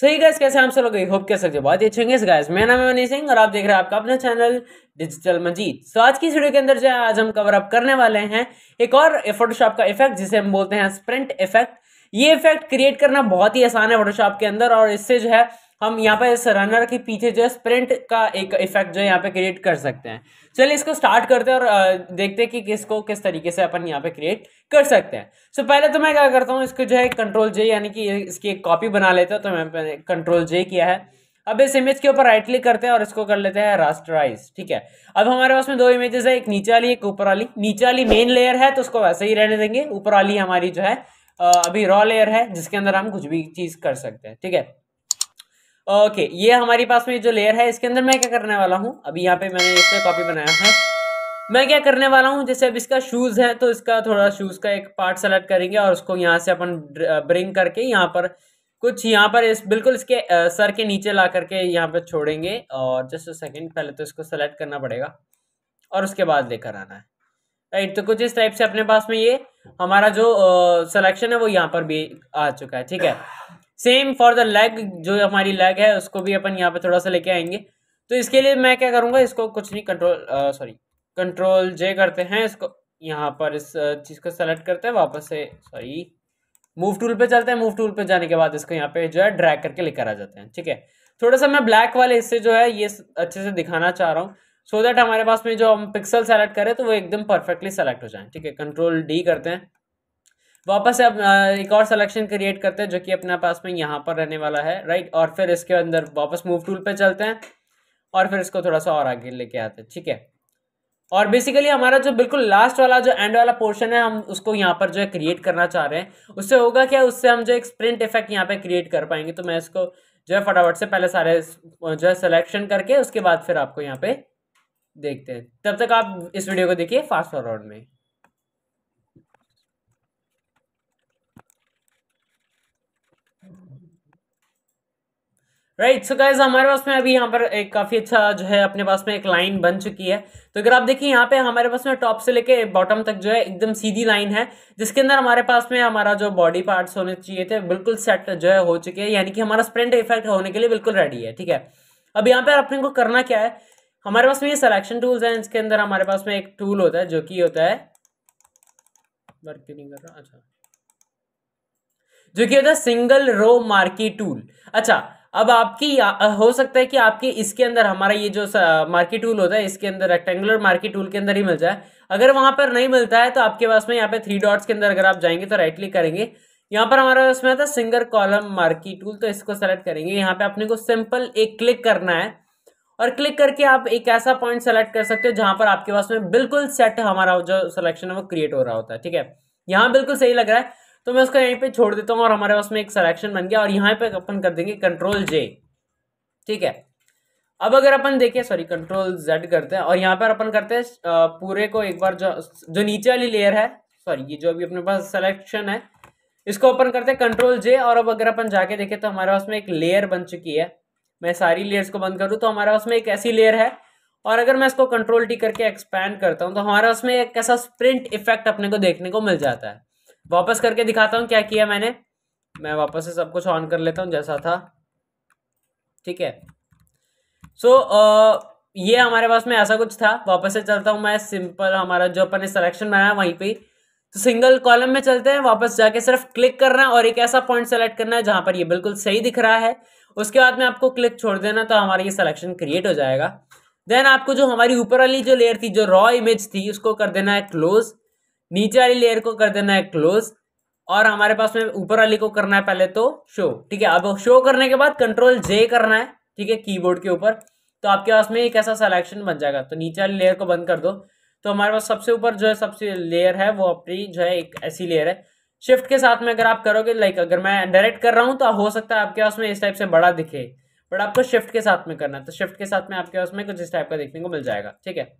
सही गैस कैसे हम सब लोग होप के सकते बहुत ही अच्छे होंगे गैस मैं नाम है मनी सिंह और आप देख रहे हैं आपका अपना चैनल डिजिटल मजीद सो आज की वीडियो के अंदर जो है आज हम कवर अप करने वाले हैं एक और फोटोशॉप का इफेक्ट जिसे हम बोलते हैं स्प्रिंट इफेक्ट ये इफेक्ट क्रिएट करना बहुत ही आसान है फोटोशॉप के अंदर और इससे जो है हम यहाँ पे रनर के पीछे जो है स्प्रिंट का एक इफेक्ट जो है यहाँ पे क्रिएट कर सकते हैं चलिए इसको स्टार्ट करते हैं और देखते हैं कि किसको किस तरीके से अपन यहाँ पे क्रिएट कर सकते हैं सो so, पहले तो मैं क्या करता हूँ इसको जो है कंट्रोल जे यानी कि इसकी एक कॉपी बना लेते हैं तो मैंने कंट्रोल जे किया है अब इस इमेज के ऊपर राइट क्लिक करते हैं और इसको कर लेते हैं रास्टराइज ठीक है अब हमारे पास में दो इमेजेस है एक नीचे वाली एक ऊपर वाली नीचे वाली मेन लेयर है तो उसको वैसे ही रहने देंगे ऊपर वाली हमारी जो है अभी रॉ लेयर है जिसके अंदर हम कुछ भी चीज़ कर सकते हैं ठीक है ओके ये हमारे पास में जो लेयर है इसके अंदर मैं क्या करने वाला हूँ अभी यहाँ पे मैंने इसमें कॉपी बनाया है मैं क्या करने वाला हूँ जैसे अब इसका शूज़ है तो इसका थोड़ा शूज़ का एक पार्ट सेलेक्ट करेंगे और उसको यहाँ से अपन ब्रिंग करके यहाँ पर कुछ यहाँ पर इस बिल्कुल इसके सर के नीचे ला करके यहाँ पर छोड़ेंगे और जस्ट सेकेंड पहले तो इसको सेलेक्ट करना पड़ेगा और उसके बाद लेकर आना है राइट तो कुछ इस टाइप से अपने पास में ये हमारा जो सिलेक्शन है वो यहाँ पर भी आ चुका है ठीक है सेम फॉर द लेग जो हमारी लेग है उसको भी अपन यहाँ पे थोड़ा सा लेके आएंगे तो इसके लिए मैं क्या करूँगा इसको कुछ नहीं कंट्रोल सॉरी कंट्रोल जे करते हैं इसको यहाँ पर इस चीज़ को सेलेक्ट करते हैं वापस से सॉरी मूव टूल पे चलते हैं मूव टूल पे जाने के बाद इसको यहाँ पे जो है ड्रैग करके लेकर आ जाते हैं ठीक है थोड़ा सा मैं ब्लैक वाले हिस्से जो है ये अच्छे से दिखाना चाह रहा हूँ सो so दैट हमारे पास में जो हम पिक्सल सेलेक्ट करें तो वो एकदम परफेक्टली सेलेक्ट हो जाए ठीक है कंट्रोल डी करते हैं वापस से अब एक और सिलेक्शन क्रिएट करते हैं जो कि अपने पास में यहाँ पर रहने वाला है राइट और फिर इसके अंदर वापस मूव टूल पे चलते हैं और फिर इसको थोड़ा सा और आगे लेके आते हैं ठीक है और बेसिकली हमारा जो बिल्कुल लास्ट वाला जो एंड वाला पोर्शन है हम उसको यहाँ पर जो है क्रिएट करना चाह रहे हैं उससे होगा क्या उससे हम जो एक स्प्रिंट इफेक्ट यहाँ पे क्रिएट कर पाएंगे तो मैं इसको जो है फटाफट से पहले सारे जो है सिलेक्शन करके उसके बाद फिर आपको यहाँ पे देखते हैं तब तक आप इस वीडियो को देखिए फास्ट फॉरवर्ड में राइट सो गाइज हमारे पास में अभी यहाँ पर एक काफ़ी अच्छा जो है अपने पास में एक लाइन बन चुकी है तो अगर आप देखिए यहाँ पे हमारे पास में टॉप से लेके बॉटम तक जो है एकदम सीधी लाइन है जिसके अंदर हमारे पास में हमारा जो बॉडी पार्ट्स होने चाहिए थे बिल्कुल सेट जो है हो चुके हैं यानी कि हमारा स्प्रिंट इफेक्ट होने के लिए बिल्कुल रेडी है ठीक है अब यहाँ पर अपने को करना क्या है हमारे पास में ये सिलेक्शन टूल्स हैं इसके अंदर हमारे पास में एक टूल होता है जो कि होता है वर्क नहीं कर रहा अच्छा जो कि होता है सिंगल रो मार्की टूल अच्छा अब आपकी हो सकता है कि आपके इसके अंदर हमारा ये जो मार्केट टूल होता है इसके अंदर रेक्टेंगुलर मार्केट टूल के अंदर ही मिल जाए अगर वहां पर नहीं मिलता है तो आपके पास में यहाँ पे थ्री डॉट्स के अंदर अगर आप जाएंगे तो राइट क्लिक करेंगे यहाँ पर हमारा उसमें आता है सिंगर कॉलम मार्की टूल तो इसको सेलेक्ट करेंगे यहाँ पे अपने को सिंपल एक क्लिक करना है और क्लिक करके आप एक ऐसा पॉइंट सेलेक्ट कर सकते हो जहां पर आपके पास में बिल्कुल सेट हमारा जो सिलेक्शन है वो क्रिएट हो रहा होता है ठीक है यहाँ बिल्कुल सही लग रहा है तो मैं उसको यहीं पे छोड़ देता हूँ और हमारे पास में एक सलेक्शन बन गया और यहाँ पे अपन कर देंगे कंट्रोल जे ठीक है अब अगर अपन देखें सॉरी कंट्रोल जेड करते हैं और यहाँ पर अपन करते हैं पूरे को एक बार जो जो नीचे वाली लेयर है सॉरी ये जो अभी अपने पास सिलेक्शन है इसको ओपन करते हैं कंट्रोल जे और अब अगर अपन जाके देखें तो हमारे पास में एक लेयर बन चुकी है मैं सारी लेयर्स को बंद करूँ तो हमारे पास में एक ऐसी लेयर है और अगर मैं इसको कंट्रोल टी करके एक्सपैंड करता हूँ तो हमारे उसमें एक ऐसा स्प्रिंट इफेक्ट अपने को देखने को मिल जाता है वापस करके दिखाता हूँ क्या किया मैंने मैं वापस से सब कुछ ऑन कर लेता हूँ जैसा था ठीक है सो so, ये हमारे पास में ऐसा कुछ था वापस से चलता हूँ मैं सिंपल हमारा जो अपन ने सिलेक्शन बनाया वहीं पर तो सिंगल कॉलम में चलते हैं वापस जाके सिर्फ क्लिक करना है और एक ऐसा पॉइंट सेलेक्ट करना है जहाँ पर ये बिल्कुल सही दिख रहा है उसके बाद में आपको क्लिक छोड़ देना तो हमारा ये सिलेक्शन क्रिएट हो जाएगा देन आपको जो हमारी ऊपर वाली जो लेयर थी जो रॉ इमेज थी उसको कर देना है क्लोज नीचे वाली लेयर को कर देना है क्लोज और हमारे पास में ऊपर वाली को करना है पहले तो शो ठीक है अब शो करने के बाद कंट्रोल जे करना है ठीक है कीबोर्ड के ऊपर तो आपके पास में एक ऐसा सलेक्शन बन जाएगा तो नीचे वाली लेयर को बंद कर दो तो हमारे पास सबसे ऊपर जो है सबसे लेयर है वो अपनी जो है एक ऐसी लेयर है शिफ्ट के साथ में अगर आप करोगे लाइक अगर मैं डायरेक्ट कर रहा हूँ तो हो सकता है आपके पास में इस टाइप से बड़ा दिखे बट आपको शिफ्ट के साथ में करना है तो शिफ्ट के साथ में आपके पास में कुछ इस टाइप का देखने को मिल जाएगा ठीक है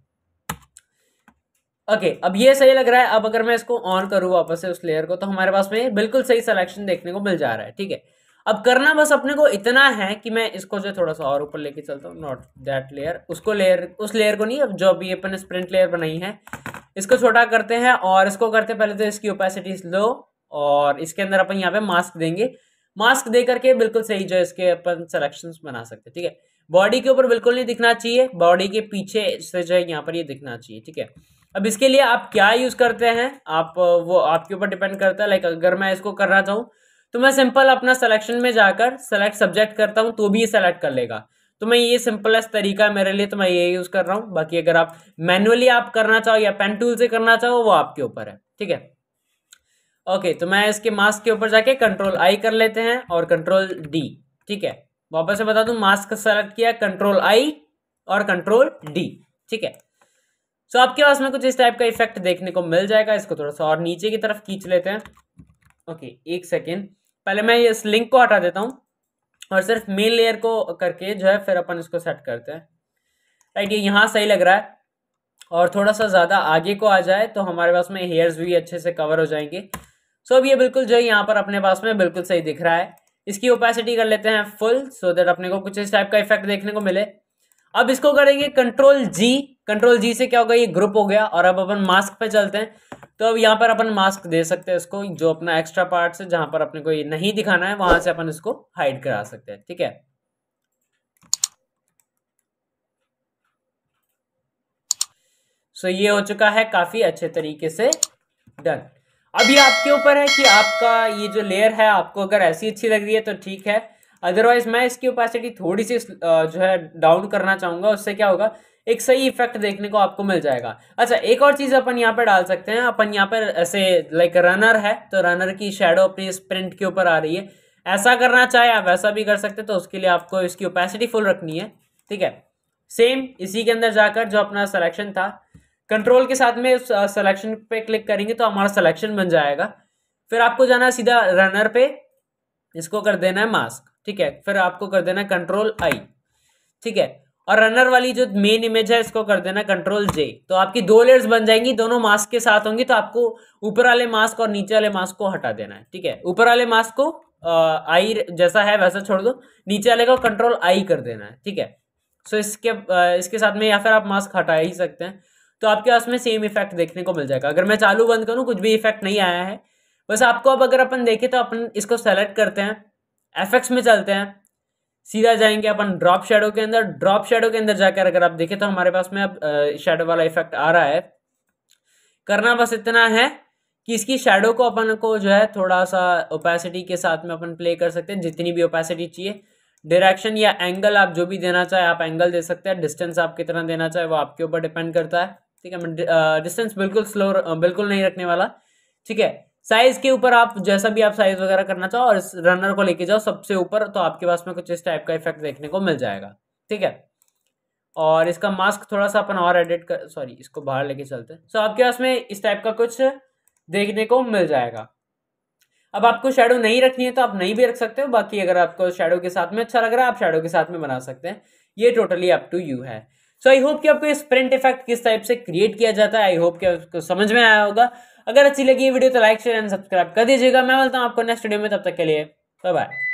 ओके okay, अब ये सही लग रहा है अब अगर मैं इसको ऑन करूँ वापस से उस लेयर को तो हमारे पास में बिल्कुल सही सिलेक्शन देखने को मिल जा रहा है ठीक है अब करना बस अपने को इतना है कि मैं इसको जो थोड़ा सा और ऊपर लेके चलता हूँ नॉट दैट लेयर उसको लेयर उस लेयर को नहीं अब जो अभी अपन स्प्रिंट लेयर बनाई है इसको छोटा करते हैं और इसको करते पहले तो इसकी ओपेसिटी लो और इसके अंदर अपन यहाँ पे मास्क देंगे मास्क दे करके बिल्कुल सही जो इसके अपन सेलेक्शन बना सकते ठीक है बॉडी के ऊपर बिल्कुल नहीं दिखना चाहिए बॉडी के पीछे से जो है यहाँ पर ये दिखना चाहिए ठीक है अब इसके लिए आप क्या यूज़ करते हैं आप वो आपके ऊपर डिपेंड करता है लाइक अगर मैं इसको कर रहा तो मैं सिंपल अपना सिलेक्शन में जाकर सेलेक्ट सब्जेक्ट करता हूँ तो भी ये सेलेक्ट कर लेगा तो मैं ये सिंपलेस्ट तरीका है मेरे लिए तो मैं ये यूज़ कर रहा हूँ बाकी अगर आप मैनुअली आप करना चाहो या पेन टूल से करना चाहो वो आपके ऊपर है ठीक है ओके तो मैं इसके मास्क के ऊपर जाके कंट्रोल आई कर लेते हैं और कंट्रोल डी ठीक है वापस से बता दू मास्क सेलेक्ट किया कंट्रोल आई और कंट्रोल डी ठीक है सो आपके पास में कुछ इस टाइप का इफेक्ट देखने को मिल जाएगा इसको थोड़ा सा और नीचे की तरफ खींच लेते हैं ओके एक सेकेंड पहले मैं इस लिंक को हटा देता हूँ और सिर्फ मेन लेयर को करके जो है फिर अपन इसको सेट करते हैं राइट ये यहाँ सही लग रहा है और थोड़ा सा ज़्यादा आगे को आ जाए तो हमारे पास में हेयर्स भी अच्छे से कवर हो जाएंगे सो अब ये बिल्कुल जो है यहाँ पर अपने पास में बिल्कुल सही दिख रहा है इसकी ओपेसिटी कर लेते हैं फुल सो देट अपने को कुछ इस टाइप का इफेक्ट देखने को मिले अब इसको करेंगे कंट्रोल जी कंट्रोल जी से क्या होगा ये ग्रुप हो गया और अब अपन मास्क पे चलते हैं तो अब यहाँ पर अपन मास्क दे सकते हैं इसको जो अपना एक्स्ट्रा पार्ट है जहाँ पर अपने को ये नहीं दिखाना है वहां से अपन इसको हाइड करा सकते हैं ठीक है सो ये हो चुका है काफी अच्छे तरीके से डन अभी आपके ऊपर है कि आपका ये जो लेयर है आपको अगर ऐसी अच्छी लग रही है तो ठीक है अदरवाइज मैं इसकी ओपेसिटी थोड़ी सी जो है डाउन करना चाहूंगा उससे क्या होगा एक सही इफेक्ट देखने को आपको मिल जाएगा अच्छा एक और चीज़ अपन यहाँ पर डाल सकते हैं अपन यहाँ पर ऐसे लाइक रनर है तो रनर की शेडो अपनी इस प्रिंट के ऊपर आ रही है ऐसा करना चाहे आप वैसा भी कर सकते हैं तो उसके लिए आपको इसकी ओपेसिटी फुल रखनी है ठीक है सेम इसी के अंदर जाकर जो अपना सिलेक्शन था कंट्रोल के साथ में सलेक्शन पे क्लिक करेंगे तो हमारा सलेक्शन बन जाएगा फिर आपको जाना सीधा रनर पे इसको कर देना है मास्क ठीक है फिर आपको कर देना है कंट्रोल आई ठीक है और रनर वाली जो मेन इमेज है इसको कर देना कंट्रोल जे तो आपकी दो लेयर्स बन जाएंगी दोनों मास्क के साथ होंगी तो आपको ऊपर वाले मास्क और नीचे वाले मास्क को हटा देना है ठीक है ऊपर वाले मास्क को आई जैसा है वैसा छोड़ दो नीचे वाले को कंट्रोल आई कर देना है ठीक है सो इसके इसके साथ में या फिर आप मास्क हटा ही सकते हैं तो आपके पास में सेम इफेक्ट देखने को मिल जाएगा अगर मैं चालू बंद करूँ कुछ भी इफेक्ट नहीं आया है बस आपको अब अगर अपन देखें तो अपन इसको सेलेक्ट करते हैं एफेक्ट्स में चलते हैं सीधा जाएंगे अपन ड्रॉप शेडो के अंदर ड्रॉप शेडो के अंदर जाकर अगर आप देखें तो हमारे पास में अब शेडो वाला इफेक्ट आ रहा है करना बस इतना है कि इसकी शेडो को अपन को जो है थोड़ा सा ओपेसिटी के साथ में अपन प्ले कर सकते हैं जितनी भी ओपेसिटी चाहिए डायरेक्शन या एंगल आप जो भी देना चाहे आप एंगल दे सकते हैं डिस्टेंस आप कितना देना चाहे वो आपके ऊपर डिपेंड करता है ठीक है मैं डिस्टेंस बिल्कुल स्लो बिल्कुल नहीं रखने वाला ठीक है साइज के ऊपर आप जैसा भी आप साइज वगैरह करना चाहो और इस रनर को लेके जाओ सबसे ऊपर तो आपके पास में कुछ इस टाइप का इफेक्ट देखने को मिल जाएगा ठीक है और इसका मास्क थोड़ा सा अपन और एडिट कर सॉरी इसको बाहर लेके चलते हैं सो आपके पास में इस टाइप का कुछ देखने को मिल जाएगा अब आपको शेडो नहीं रखनी है तो आप नहीं भी रख सकते हो बाकी अगर आपको शेडो के साथ में अच्छा लग रहा है आप शेडो के साथ में बना सकते हैं ये टोटली अप टू यू है सो आई होप कि आपको इस प्रिंट इफेक्ट किस टाइप से क्रिएट किया जाता है आई होप कि आपको समझ में आया होगा अगर अच्छी लगी ये वीडियो तो लाइक शेयर एंड सब्सक्राइब कर दीजिएगा मैं बोलता हूँ आपको नेक्स्ट वीडियो में तब तक के लिए बाय बाय